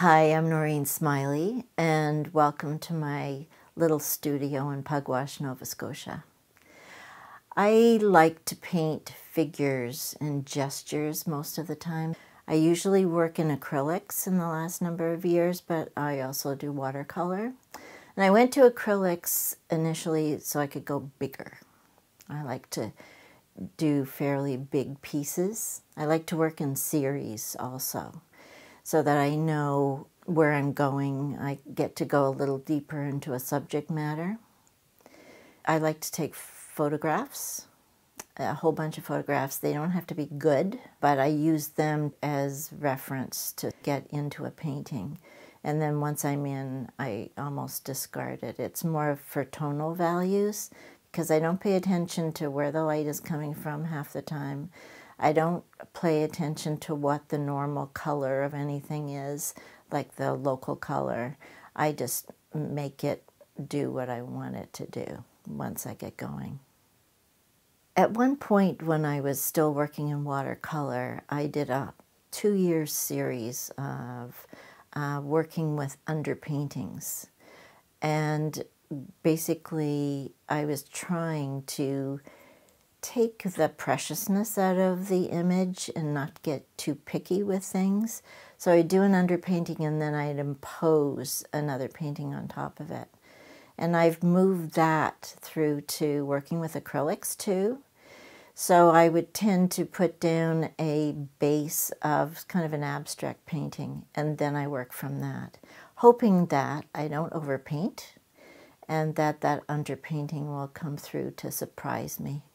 Hi, I'm Noreen Smiley, and welcome to my little studio in Pugwash, Nova Scotia. I like to paint figures and gestures most of the time. I usually work in acrylics in the last number of years, but I also do watercolor. And I went to acrylics initially so I could go bigger. I like to do fairly big pieces. I like to work in series also so that I know where I'm going. I get to go a little deeper into a subject matter. I like to take photographs, a whole bunch of photographs. They don't have to be good, but I use them as reference to get into a painting. And then once I'm in, I almost discard it. It's more for tonal values because I don't pay attention to where the light is coming from half the time. I don't pay attention to what the normal color of anything is, like the local color. I just make it do what I want it to do once I get going. At one point, when I was still working in watercolor, I did a two year series of uh, working with underpaintings. And basically, I was trying to take the preciousness out of the image and not get too picky with things. So I'd do an underpainting and then I'd impose another painting on top of it. And I've moved that through to working with acrylics too. So I would tend to put down a base of kind of an abstract painting and then I work from that, hoping that I don't overpaint and that that underpainting will come through to surprise me.